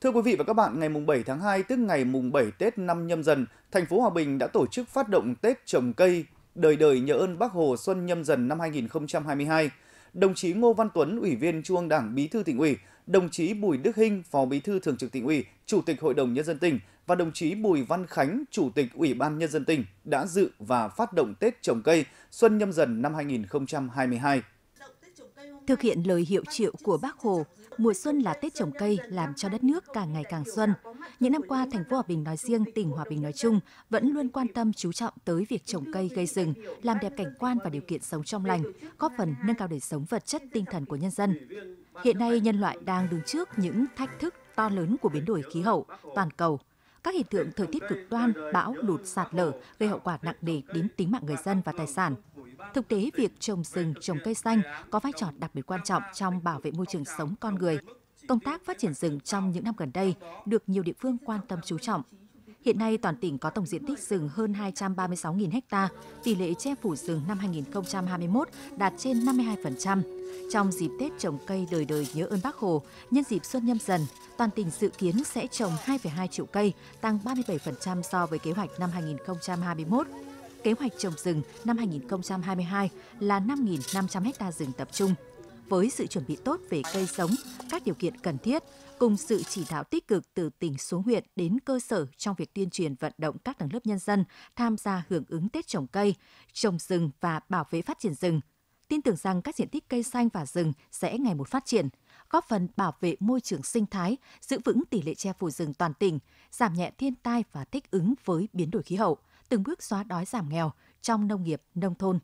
Thưa quý vị và các bạn, ngày mùng 7 tháng 2 tức ngày mùng 7 Tết năm nhâm dần, thành phố Hòa Bình đã tổ chức phát động Tết trồng cây đời đời nhớ ơn Bác Hồ xuân nhâm dần năm 2022. Đồng chí Ngô Văn Tuấn, Ủy viên Trung ương Đảng, Bí thư tỉnh ủy, đồng chí Bùi Đức Hinh, Phó Bí thư Thường trực tỉnh ủy, Chủ tịch Hội đồng nhân dân tỉnh và đồng chí Bùi Văn Khánh, Chủ tịch Ủy ban nhân dân tỉnh đã dự và phát động Tết trồng cây xuân nhâm dần năm 2022. Thực hiện lời hiệu triệu của Bác Hồ, mùa xuân là Tết trồng cây làm cho đất nước càng ngày càng xuân. Những năm qua, thành phố Hòa Bình nói riêng, tỉnh Hòa Bình nói chung vẫn luôn quan tâm chú trọng tới việc trồng cây gây rừng, làm đẹp cảnh quan và điều kiện sống trong lành, góp phần nâng cao đời sống vật chất tinh thần của nhân dân. Hiện nay, nhân loại đang đứng trước những thách thức to lớn của biến đổi khí hậu toàn cầu các hiện tượng thời tiết cực đoan, bão, lụt, sạt lở gây hậu quả nặng nề đến tính mạng người dân và tài sản. Thực tế, việc trồng rừng, trồng cây xanh có vai trò đặc biệt quan trọng trong bảo vệ môi trường sống con người. Công tác phát triển rừng trong những năm gần đây được nhiều địa phương quan tâm chú trọng. Hiện nay, toàn tỉnh có tổng diện tích rừng hơn 236.000 ha, tỷ lệ che phủ rừng năm 2021 đạt trên 52%. Trong dịp Tết trồng cây đời đời nhớ ơn Bác Hồ, nhân dịp Xuân Nhâm Dần, toàn tỉnh dự kiến sẽ trồng 2,2 triệu cây, tăng 37% so với kế hoạch năm 2021 kế hoạch trồng rừng năm 2022 là 5.500 ha rừng tập trung. Với sự chuẩn bị tốt về cây giống, các điều kiện cần thiết, cùng sự chỉ đạo tích cực từ tỉnh xuống huyện đến cơ sở trong việc tuyên truyền vận động các tầng lớp nhân dân tham gia hưởng ứng Tết trồng cây, trồng rừng và bảo vệ phát triển rừng. Tin tưởng rằng các diện tích cây xanh và rừng sẽ ngày một phát triển, góp phần bảo vệ môi trường sinh thái, giữ vững tỷ lệ che phủ rừng toàn tỉnh, giảm nhẹ thiên tai và thích ứng với biến đổi khí hậu – từng bước xóa đói giảm nghèo trong nông nghiệp, nông thôn.